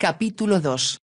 Capítulo 2.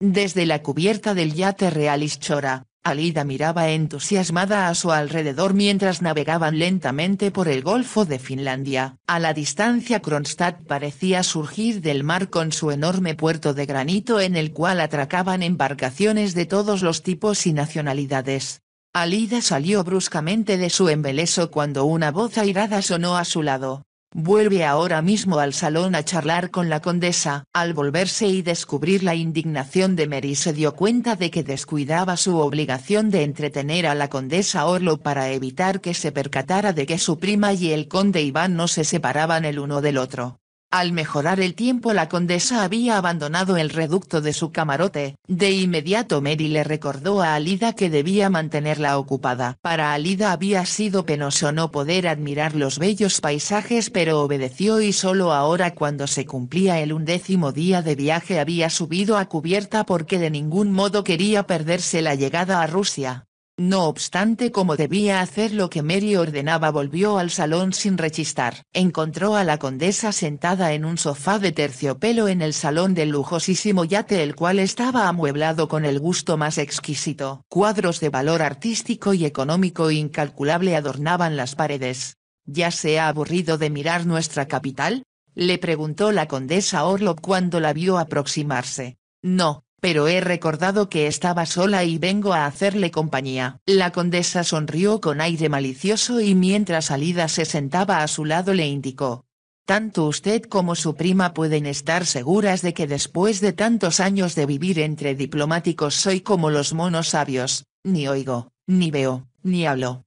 Desde la cubierta del yate Real Ischora, Alida miraba entusiasmada a su alrededor mientras navegaban lentamente por el Golfo de Finlandia. A la distancia Kronstadt parecía surgir del mar con su enorme puerto de granito en el cual atracaban embarcaciones de todos los tipos y nacionalidades. Alida salió bruscamente de su embeleso cuando una voz airada sonó a su lado. Vuelve ahora mismo al salón a charlar con la condesa. Al volverse y descubrir la indignación de Mary se dio cuenta de que descuidaba su obligación de entretener a la condesa Orlo para evitar que se percatara de que su prima y el conde Iván no se separaban el uno del otro. Al mejorar el tiempo la condesa había abandonado el reducto de su camarote, de inmediato Mary le recordó a Alida que debía mantenerla ocupada. Para Alida había sido penoso no poder admirar los bellos paisajes pero obedeció y solo ahora cuando se cumplía el undécimo día de viaje había subido a cubierta porque de ningún modo quería perderse la llegada a Rusia. No obstante como debía hacer lo que Mary ordenaba volvió al salón sin rechistar. Encontró a la condesa sentada en un sofá de terciopelo en el salón del lujosísimo yate el cual estaba amueblado con el gusto más exquisito. Cuadros de valor artístico y económico incalculable adornaban las paredes. ¿Ya se ha aburrido de mirar nuestra capital? Le preguntó la condesa Orlop cuando la vio aproximarse. No, pero he recordado que estaba sola y vengo a hacerle compañía. La condesa sonrió con aire malicioso y mientras Alida se sentaba a su lado le indicó. Tanto usted como su prima pueden estar seguras de que después de tantos años de vivir entre diplomáticos soy como los monos sabios, ni oigo, ni veo, ni hablo.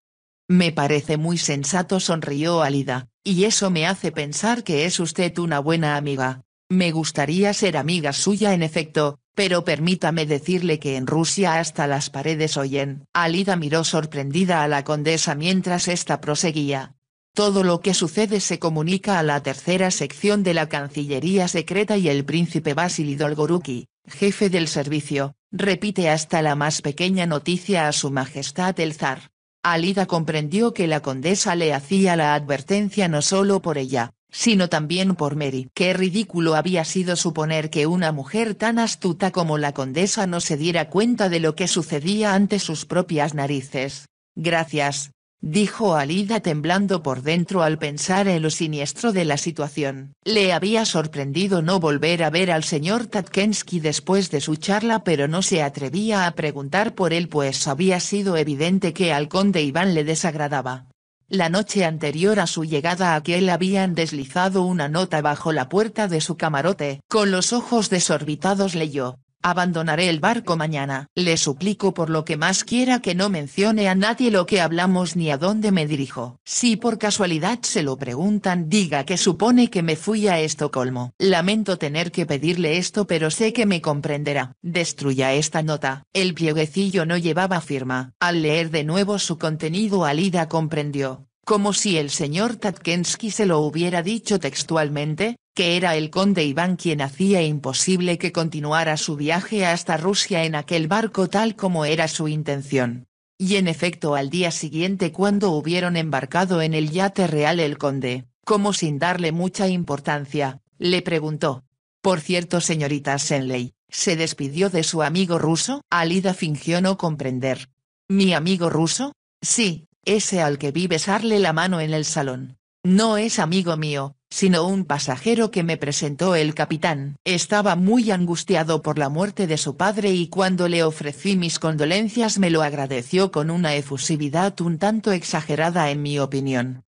Me parece muy sensato, sonrió Alida, y eso me hace pensar que es usted una buena amiga. Me gustaría ser amiga suya en efecto, pero permítame decirle que en Rusia hasta las paredes oyen. Alida miró sorprendida a la condesa mientras ésta proseguía. Todo lo que sucede se comunica a la tercera sección de la Cancillería Secreta y el príncipe Vasily Dolgoruki, jefe del servicio, repite hasta la más pequeña noticia a su majestad el zar. Alida comprendió que la condesa le hacía la advertencia no solo por ella, sino también por Mary. Qué ridículo había sido suponer que una mujer tan astuta como la condesa no se diera cuenta de lo que sucedía ante sus propias narices. Gracias, dijo Alida temblando por dentro al pensar en lo siniestro de la situación. Le había sorprendido no volver a ver al señor Tatkensky después de su charla pero no se atrevía a preguntar por él pues había sido evidente que al conde Iván le desagradaba. La noche anterior a su llegada aquel él habían deslizado una nota bajo la puerta de su camarote. Con los ojos desorbitados leyó, Abandonaré el barco mañana. Le suplico por lo que más quiera que no mencione a nadie lo que hablamos ni a dónde me dirijo. Si por casualidad se lo preguntan, diga que supone que me fui a Estocolmo. Lamento tener que pedirle esto, pero sé que me comprenderá. Destruya esta nota. El pieguecillo no llevaba firma. Al leer de nuevo su contenido, Alida comprendió como si el señor Tatkensky se lo hubiera dicho textualmente, que era el conde Iván quien hacía imposible que continuara su viaje hasta Rusia en aquel barco tal como era su intención. Y en efecto al día siguiente cuando hubieron embarcado en el yate real el conde, como sin darle mucha importancia, le preguntó. Por cierto señorita Senley, ¿se despidió de su amigo ruso? Alida fingió no comprender. ¿Mi amigo ruso? Sí, ese al que vi besarle la mano en el salón. No es amigo mío, sino un pasajero que me presentó el capitán. Estaba muy angustiado por la muerte de su padre y cuando le ofrecí mis condolencias me lo agradeció con una efusividad un tanto exagerada en mi opinión.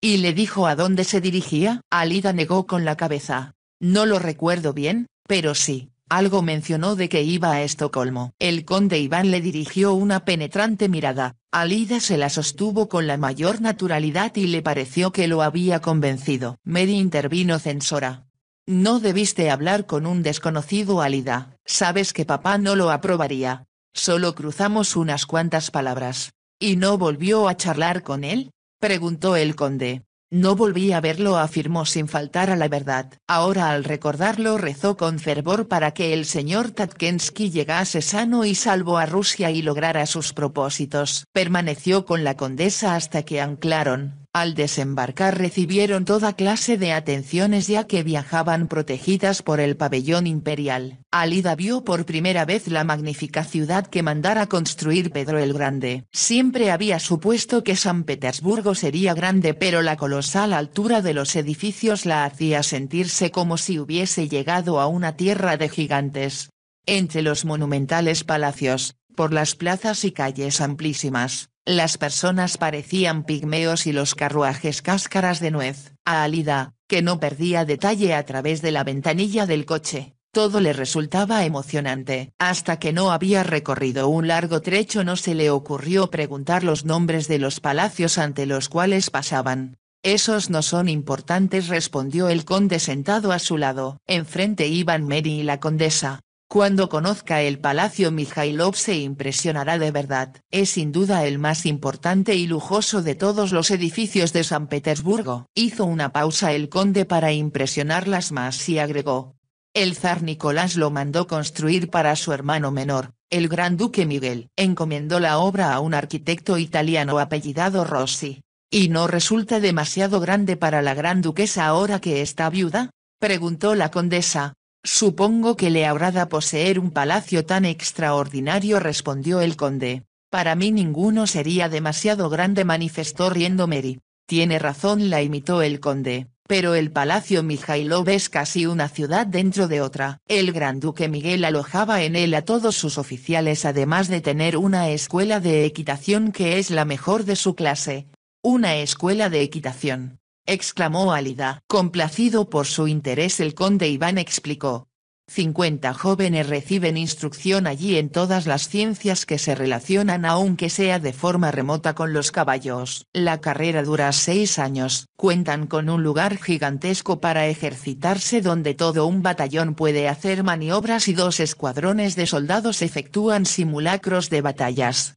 Y le dijo a dónde se dirigía. Alida negó con la cabeza. No lo recuerdo bien, pero sí, algo mencionó de que iba a Estocolmo. El conde Iván le dirigió una penetrante mirada, Alida se la sostuvo con la mayor naturalidad y le pareció que lo había convencido. Mary intervino censora. No debiste hablar con un desconocido Alida, sabes que papá no lo aprobaría. Solo cruzamos unas cuantas palabras. ¿Y no volvió a charlar con él? preguntó el conde. No volví a verlo, afirmó sin faltar a la verdad. Ahora al recordarlo rezó con fervor para que el señor Tatkensky llegase sano y salvo a Rusia y lograra sus propósitos. Permaneció con la condesa hasta que anclaron. Al desembarcar recibieron toda clase de atenciones ya que viajaban protegidas por el pabellón imperial. Alida vio por primera vez la magnífica ciudad que mandara construir Pedro el Grande. Siempre había supuesto que San Petersburgo sería grande pero la colosal altura de los edificios la hacía sentirse como si hubiese llegado a una tierra de gigantes. Entre los monumentales palacios, por las plazas y calles amplísimas, las personas parecían pigmeos y los carruajes cáscaras de nuez. A Alida, que no perdía detalle a través de la ventanilla del coche, todo le resultaba emocionante. Hasta que no había recorrido un largo trecho no se le ocurrió preguntar los nombres de los palacios ante los cuales pasaban. Esos no son importantes respondió el conde sentado a su lado. Enfrente iban Mary y la condesa, cuando conozca el Palacio Mikhailov se impresionará de verdad. Es sin duda el más importante y lujoso de todos los edificios de San Petersburgo. Hizo una pausa el conde para impresionarlas más y agregó. El zar Nicolás lo mandó construir para su hermano menor, el gran duque Miguel. Encomendó la obra a un arquitecto italiano apellidado Rossi. ¿Y no resulta demasiado grande para la gran duquesa ahora que está viuda? Preguntó la condesa, Supongo que le habrá da poseer un palacio tan extraordinario respondió el conde. Para mí ninguno sería demasiado grande manifestó riendo Mary. Tiene razón la imitó el conde, pero el palacio Mijailov es casi una ciudad dentro de otra. El gran duque Miguel alojaba en él a todos sus oficiales además de tener una escuela de equitación que es la mejor de su clase. Una escuela de equitación exclamó Álida. Complacido por su interés el conde Iván explicó. 50 jóvenes reciben instrucción allí en todas las ciencias que se relacionan aunque sea de forma remota con los caballos. La carrera dura seis años. Cuentan con un lugar gigantesco para ejercitarse donde todo un batallón puede hacer maniobras y dos escuadrones de soldados efectúan simulacros de batallas.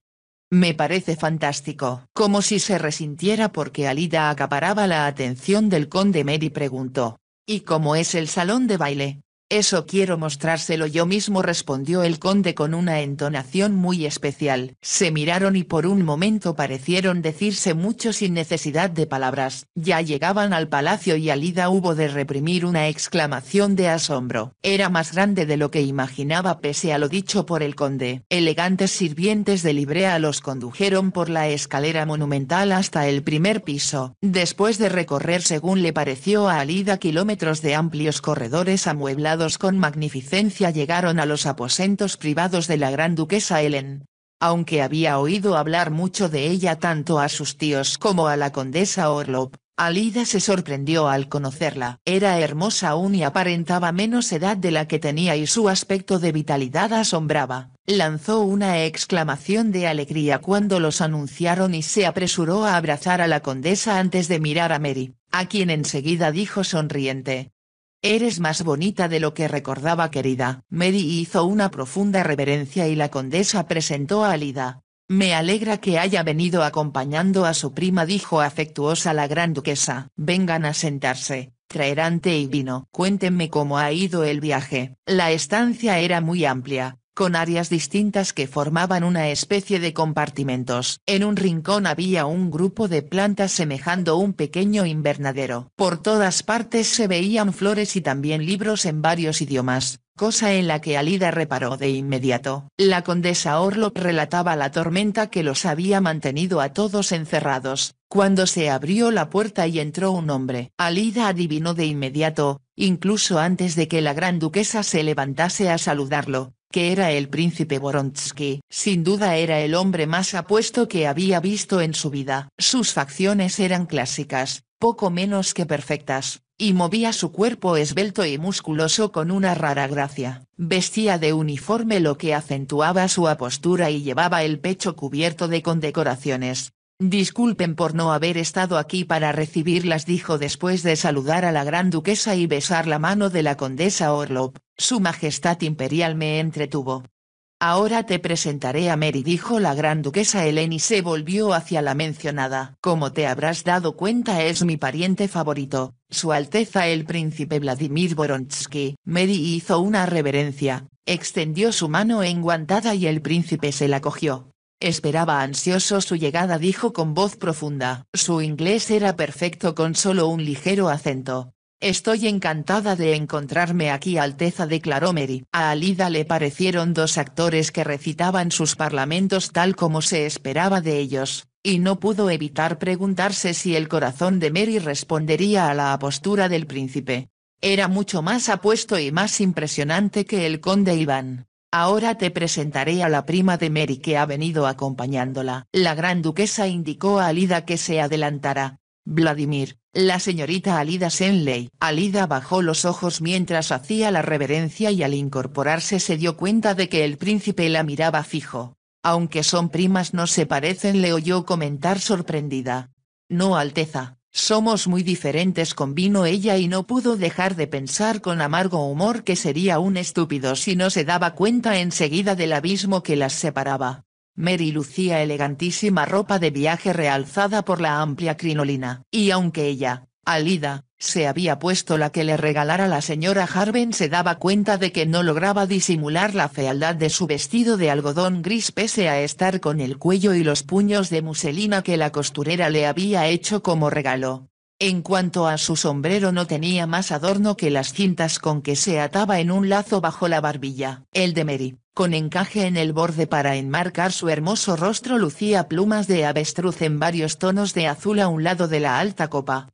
Me parece fantástico. Como si se resintiera porque Alida acaparaba la atención del conde Mary preguntó. ¿Y cómo es el salón de baile? Eso quiero mostrárselo yo mismo respondió el conde con una entonación muy especial. Se miraron y por un momento parecieron decirse mucho sin necesidad de palabras. Ya llegaban al palacio y Alida hubo de reprimir una exclamación de asombro. Era más grande de lo que imaginaba pese a lo dicho por el conde. Elegantes sirvientes de librea los condujeron por la escalera monumental hasta el primer piso. Después de recorrer según le pareció a Alida kilómetros de amplios corredores amueblados con magnificencia llegaron a los aposentos privados de la gran duquesa Helen. Aunque había oído hablar mucho de ella tanto a sus tíos como a la condesa Orlop, Alida se sorprendió al conocerla. Era hermosa aún y aparentaba menos edad de la que tenía y su aspecto de vitalidad asombraba. Lanzó una exclamación de alegría cuando los anunciaron y se apresuró a abrazar a la condesa antes de mirar a Mary, a quien enseguida dijo sonriente, Eres más bonita de lo que recordaba querida. Mary hizo una profunda reverencia y la condesa presentó a Alida. Me alegra que haya venido acompañando a su prima dijo afectuosa la gran duquesa. Vengan a sentarse, traerán té y vino. Cuéntenme cómo ha ido el viaje. La estancia era muy amplia, con áreas distintas que formaban una especie de compartimentos. En un rincón había un grupo de plantas semejando un pequeño invernadero. Por todas partes se veían flores y también libros en varios idiomas, cosa en la que Alida reparó de inmediato. La condesa Orlop relataba la tormenta que los había mantenido a todos encerrados, cuando se abrió la puerta y entró un hombre. Alida adivinó de inmediato, incluso antes de que la gran duquesa se levantase a saludarlo, que era el príncipe Voronsky. Sin duda era el hombre más apuesto que había visto en su vida. Sus facciones eran clásicas, poco menos que perfectas, y movía su cuerpo esbelto y musculoso con una rara gracia. Vestía de uniforme lo que acentuaba su apostura y llevaba el pecho cubierto de condecoraciones. Disculpen por no haber estado aquí para recibirlas, dijo después de saludar a la gran duquesa y besar la mano de la condesa Orlop. Su Majestad Imperial me entretuvo. Ahora te presentaré a Mary, dijo la gran duquesa Helen y se volvió hacia la mencionada. Como te habrás dado cuenta, es mi pariente favorito, Su Alteza el Príncipe Vladimir Boronsky. Mary hizo una reverencia, extendió su mano enguantada y el príncipe se la cogió. Esperaba ansioso su llegada, dijo con voz profunda. Su inglés era perfecto con solo un ligero acento, Estoy encantada de encontrarme aquí, Alteza declaró Mary. A Alida le parecieron dos actores que recitaban sus parlamentos tal como se esperaba de ellos, y no pudo evitar preguntarse si el corazón de Mary respondería a la apostura del príncipe. Era mucho más apuesto y más impresionante que el conde Iván. Ahora te presentaré a la prima de Mary que ha venido acompañándola. La gran duquesa indicó a Alida que se adelantara, Vladimir, la señorita Alida Senley. Alida bajó los ojos mientras hacía la reverencia y al incorporarse se dio cuenta de que el príncipe la miraba fijo. Aunque son primas no se parecen le oyó comentar sorprendida. No Alteza, somos muy diferentes convino ella y no pudo dejar de pensar con amargo humor que sería un estúpido si no se daba cuenta enseguida del abismo que las separaba. Mary lucía elegantísima ropa de viaje realzada por la amplia crinolina, y aunque ella, Alida, se había puesto la que le regalara la señora Harben se daba cuenta de que no lograba disimular la fealdad de su vestido de algodón gris pese a estar con el cuello y los puños de muselina que la costurera le había hecho como regalo. En cuanto a su sombrero no tenía más adorno que las cintas con que se ataba en un lazo bajo la barbilla. El de Mary, con encaje en el borde para enmarcar su hermoso rostro lucía plumas de avestruz en varios tonos de azul a un lado de la alta copa.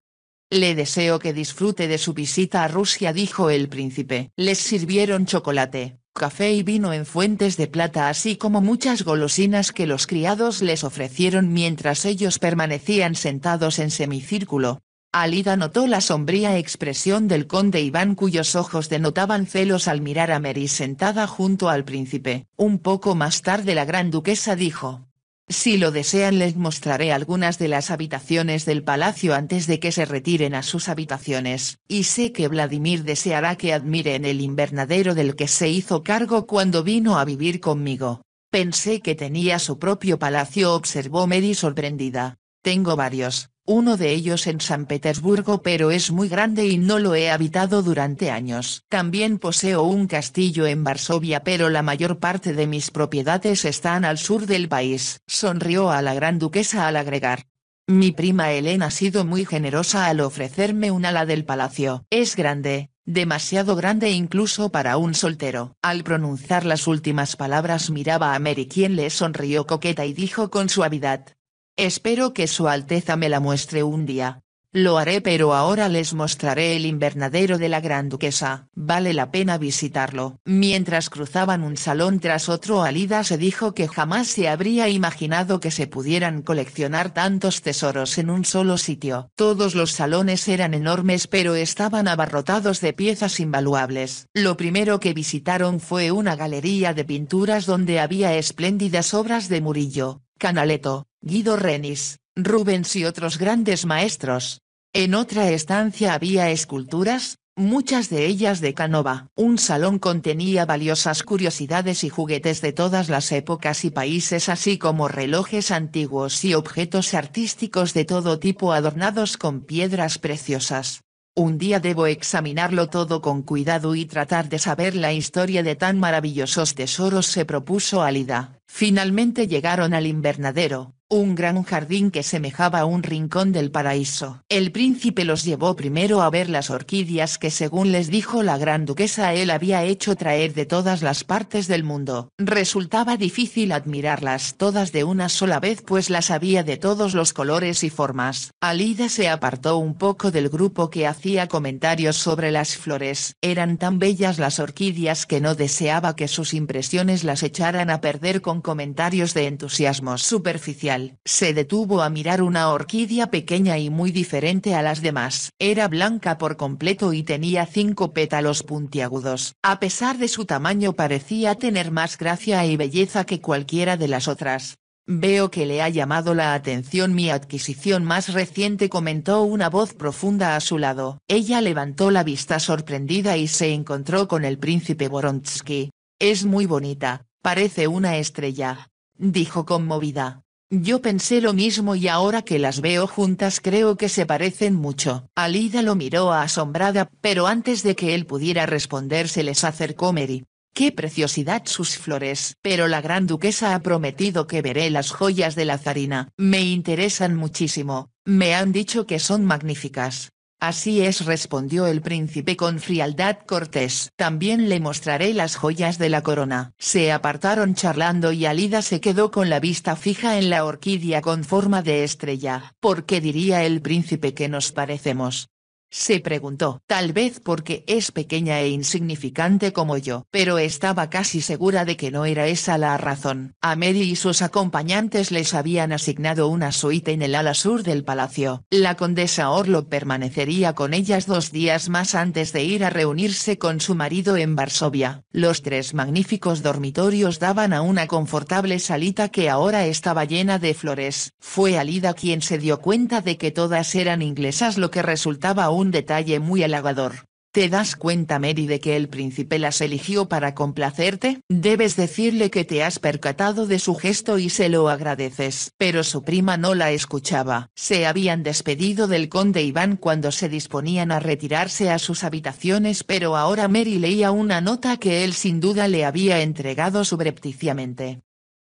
Le deseo que disfrute de su visita a Rusia, dijo el príncipe. Les sirvieron chocolate, café y vino en fuentes de plata, así como muchas golosinas que los criados les ofrecieron mientras ellos permanecían sentados en semicírculo, Alida notó la sombría expresión del conde Iván cuyos ojos denotaban celos al mirar a Mary sentada junto al príncipe. Un poco más tarde la gran duquesa dijo. Si lo desean les mostraré algunas de las habitaciones del palacio antes de que se retiren a sus habitaciones, y sé que Vladimir deseará que admiren el invernadero del que se hizo cargo cuando vino a vivir conmigo. Pensé que tenía su propio palacio observó Mary sorprendida. Tengo varios, uno de ellos en San Petersburgo pero es muy grande y no lo he habitado durante años. También poseo un castillo en Varsovia pero la mayor parte de mis propiedades están al sur del país. Sonrió a la gran duquesa al agregar. Mi prima Elena ha sido muy generosa al ofrecerme un ala del palacio. Es grande, demasiado grande incluso para un soltero. Al pronunciar las últimas palabras miraba a Mary quien le sonrió coqueta y dijo con suavidad, Espero que Su Alteza me la muestre un día. Lo haré pero ahora les mostraré el invernadero de la Gran Duquesa, vale la pena visitarlo. Mientras cruzaban un salón tras otro Alida se dijo que jamás se habría imaginado que se pudieran coleccionar tantos tesoros en un solo sitio. Todos los salones eran enormes pero estaban abarrotados de piezas invaluables. Lo primero que visitaron fue una galería de pinturas donde había espléndidas obras de Murillo, Canaletto, Guido Renis, Rubens y otros grandes maestros. En otra estancia había esculturas, muchas de ellas de Canova. Un salón contenía valiosas curiosidades y juguetes de todas las épocas y países así como relojes antiguos y objetos artísticos de todo tipo adornados con piedras preciosas. Un día debo examinarlo todo con cuidado y tratar de saber la historia de tan maravillosos tesoros se propuso Alida. Finalmente llegaron al invernadero, un gran jardín que semejaba a un rincón del paraíso. El príncipe los llevó primero a ver las orquídeas que según les dijo la gran duquesa él había hecho traer de todas las partes del mundo. Resultaba difícil admirarlas todas de una sola vez pues las había de todos los colores y formas. Alida se apartó un poco del grupo que hacía comentarios sobre las flores. Eran tan bellas las orquídeas que no deseaba que sus impresiones las echaran a perder con comentarios de entusiasmo superficial. Se detuvo a mirar una orquídea pequeña y muy diferente a las demás. Era blanca por completo y tenía cinco pétalos puntiagudos. A pesar de su tamaño parecía tener más gracia y belleza que cualquiera de las otras. Veo que le ha llamado la atención mi adquisición más reciente comentó una voz profunda a su lado. Ella levantó la vista sorprendida y se encontró con el príncipe Boronsky. Es muy bonita, Parece una estrella. Dijo conmovida. Yo pensé lo mismo y ahora que las veo juntas creo que se parecen mucho. Alida lo miró asombrada, pero antes de que él pudiera responder se les acercó Mary. ¡Qué preciosidad sus flores! Pero la gran duquesa ha prometido que veré las joyas de la zarina. Me interesan muchísimo, me han dicho que son magníficas. Así es, respondió el príncipe con frialdad cortés. También le mostraré las joyas de la corona. Se apartaron charlando y Alida se quedó con la vista fija en la orquídea con forma de estrella. ¿Por qué diría el príncipe que nos parecemos? se preguntó, tal vez porque es pequeña e insignificante como yo, pero estaba casi segura de que no era esa la razón. A Mary y sus acompañantes les habían asignado una suite en el ala sur del palacio. La condesa Orlo permanecería con ellas dos días más antes de ir a reunirse con su marido en Varsovia. Los tres magníficos dormitorios daban a una confortable salita que ahora estaba llena de flores. Fue Alida quien se dio cuenta de que todas eran inglesas lo que resultaba un detalle muy halagador. ¿Te das cuenta Mary de que el príncipe las eligió para complacerte? Debes decirle que te has percatado de su gesto y se lo agradeces. Pero su prima no la escuchaba. Se habían despedido del conde Iván cuando se disponían a retirarse a sus habitaciones pero ahora Mary leía una nota que él sin duda le había entregado subrepticiamente.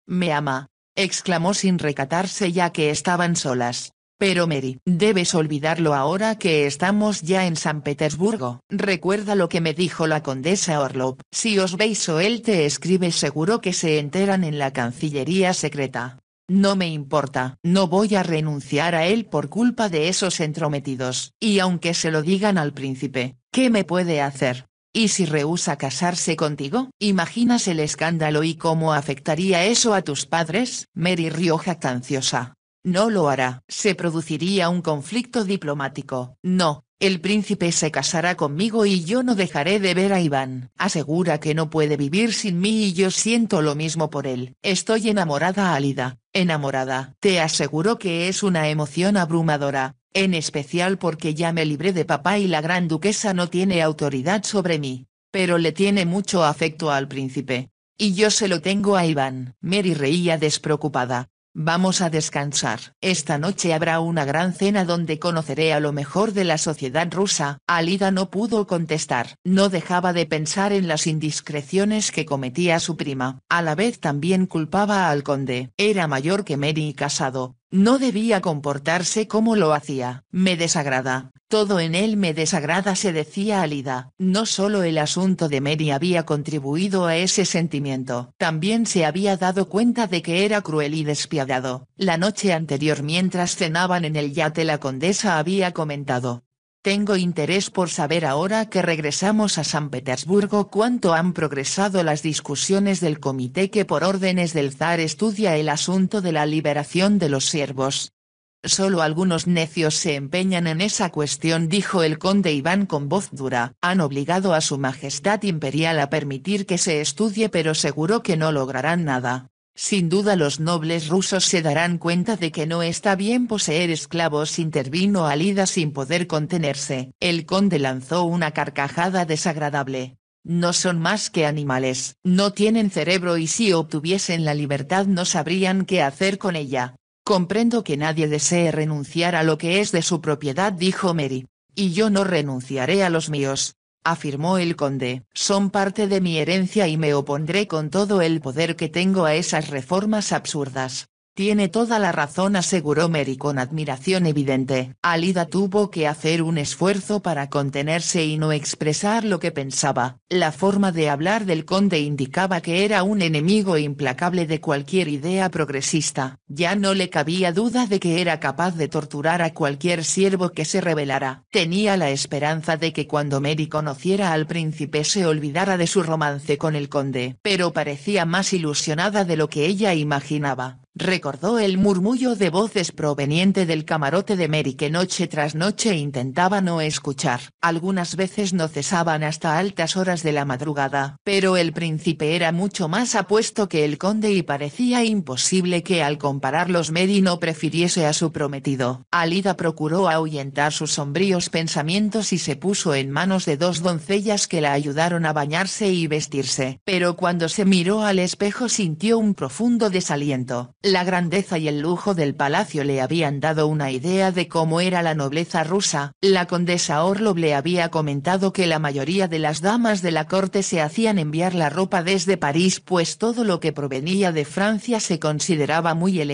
Me ama, exclamó sin recatarse ya que estaban solas. Pero Mary, debes olvidarlo ahora que estamos ya en San Petersburgo. Recuerda lo que me dijo la condesa Orlov. Si os veis o él te escribe seguro que se enteran en la Cancillería Secreta. No me importa, no voy a renunciar a él por culpa de esos entrometidos, y aunque se lo digan al príncipe, ¿qué me puede hacer? ¿Y si rehúsa casarse contigo? ¿Imaginas el escándalo y cómo afectaría eso a tus padres? Mary Rioja Canciosa no lo hará. Se produciría un conflicto diplomático. No, el príncipe se casará conmigo y yo no dejaré de ver a Iván. Asegura que no puede vivir sin mí y yo siento lo mismo por él. Estoy enamorada Alida, enamorada. Te aseguro que es una emoción abrumadora, en especial porque ya me libré de papá y la gran duquesa no tiene autoridad sobre mí. Pero le tiene mucho afecto al príncipe. Y yo se lo tengo a Iván. Mary reía despreocupada, Vamos a descansar. Esta noche habrá una gran cena donde conoceré a lo mejor de la sociedad rusa. Alida no pudo contestar. No dejaba de pensar en las indiscreciones que cometía su prima. A la vez también culpaba al conde. Era mayor que Mary y casado, no debía comportarse como lo hacía. Me desagrada. Todo en él me desagrada, se decía Alida. No solo el asunto de Mary había contribuido a ese sentimiento, también se había dado cuenta de que era cruel y despiadado. La noche anterior mientras cenaban en el yate la condesa había comentado, tengo interés por saber ahora que regresamos a San Petersburgo cuánto han progresado las discusiones del comité que por órdenes del zar estudia el asunto de la liberación de los siervos. Solo algunos necios se empeñan en esa cuestión dijo el conde Iván con voz dura. Han obligado a su majestad imperial a permitir que se estudie pero seguro que no lograrán nada. Sin duda los nobles rusos se darán cuenta de que no está bien poseer esclavos intervino Alida sin poder contenerse. El conde lanzó una carcajada desagradable. No son más que animales, no tienen cerebro y si obtuviesen la libertad no sabrían qué hacer con ella. Comprendo que nadie desee renunciar a lo que es de su propiedad dijo Mary. Y yo no renunciaré a los míos, afirmó el conde. Son parte de mi herencia y me opondré con todo el poder que tengo a esas reformas absurdas. Tiene toda la razón, aseguró Mary con admiración evidente. Alida tuvo que hacer un esfuerzo para contenerse y no expresar lo que pensaba. La forma de hablar del conde indicaba que era un enemigo implacable de cualquier idea progresista. Ya no le cabía duda de que era capaz de torturar a cualquier siervo que se rebelara. Tenía la esperanza de que cuando Mary conociera al príncipe se olvidara de su romance con el conde. Pero parecía más ilusionada de lo que ella imaginaba. Recordó el murmullo de voces proveniente del camarote de Mary que noche tras noche intentaba no escuchar. Algunas veces no cesaban hasta altas horas de la madrugada. Pero el príncipe era mucho más apuesto que el conde y parecía imposible que al Mary no prefiriese a su prometido. Alida procuró ahuyentar sus sombríos pensamientos y se puso en manos de dos doncellas que la ayudaron a bañarse y vestirse. Pero cuando se miró al espejo sintió un profundo desaliento. La grandeza y el lujo del palacio le habían dado una idea de cómo era la nobleza rusa. La condesa Orlov le había comentado que la mayoría de las damas de la corte se hacían enviar la ropa desde París pues todo lo que provenía de Francia se consideraba muy elegante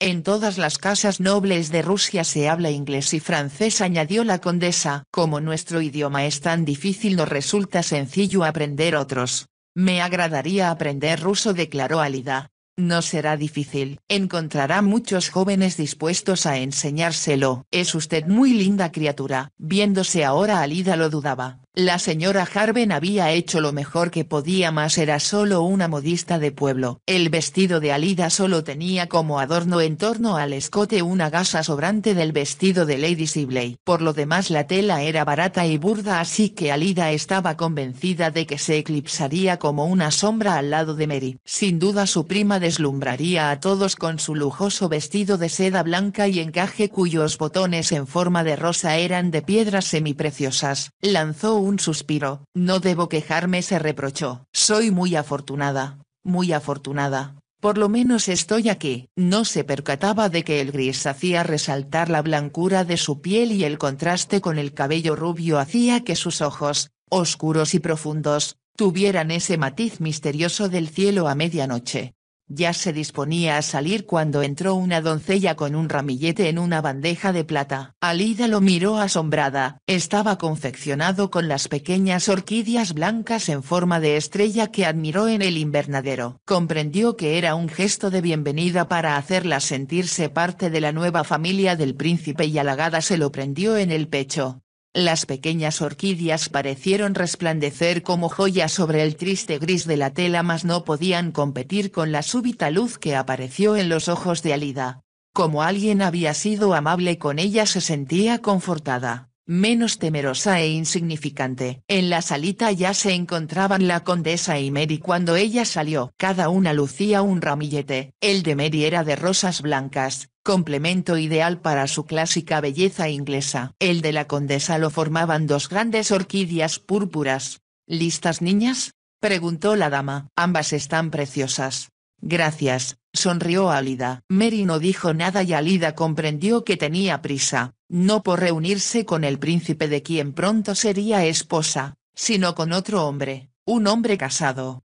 en todas las casas nobles de Rusia se habla inglés y francés, añadió la condesa. Como nuestro idioma es tan difícil, nos resulta sencillo aprender otros. Me agradaría aprender ruso, declaró Alida. No será difícil. Encontrará muchos jóvenes dispuestos a enseñárselo. Es usted muy linda criatura. Viéndose ahora Alida lo dudaba. La señora Harben había hecho lo mejor que podía más era solo una modista de pueblo. El vestido de Alida solo tenía como adorno en torno al escote una gasa sobrante del vestido de Lady Sibley. Por lo demás la tela era barata y burda así que Alida estaba convencida de que se eclipsaría como una sombra al lado de Mary. Sin duda su prima deslumbraría a todos con su lujoso vestido de seda blanca y encaje cuyos botones en forma de rosa eran de piedras semipreciosas. Lanzó un suspiro. No debo quejarme, se reprochó. Soy muy afortunada, muy afortunada. Por lo menos estoy aquí. No se percataba de que el gris hacía resaltar la blancura de su piel y el contraste con el cabello rubio hacía que sus ojos, oscuros y profundos, tuvieran ese matiz misterioso del cielo a medianoche. Ya se disponía a salir cuando entró una doncella con un ramillete en una bandeja de plata. Alida lo miró asombrada, estaba confeccionado con las pequeñas orquídeas blancas en forma de estrella que admiró en el invernadero. Comprendió que era un gesto de bienvenida para hacerla sentirse parte de la nueva familia del príncipe y halagada se lo prendió en el pecho. Las pequeñas orquídeas parecieron resplandecer como joyas sobre el triste gris de la tela, mas no podían competir con la súbita luz que apareció en los ojos de Alida. Como alguien había sido amable con ella, se sentía confortada menos temerosa e insignificante. En la salita ya se encontraban la condesa y Mary cuando ella salió. Cada una lucía un ramillete, el de Mary era de rosas blancas, complemento ideal para su clásica belleza inglesa. El de la condesa lo formaban dos grandes orquídeas púrpuras. ¿Listas niñas? preguntó la dama. Ambas están preciosas. Gracias, sonrió Alida. Mary no dijo nada y Alida comprendió que tenía prisa no por reunirse con el príncipe de quien pronto sería esposa, sino con otro hombre, un hombre casado,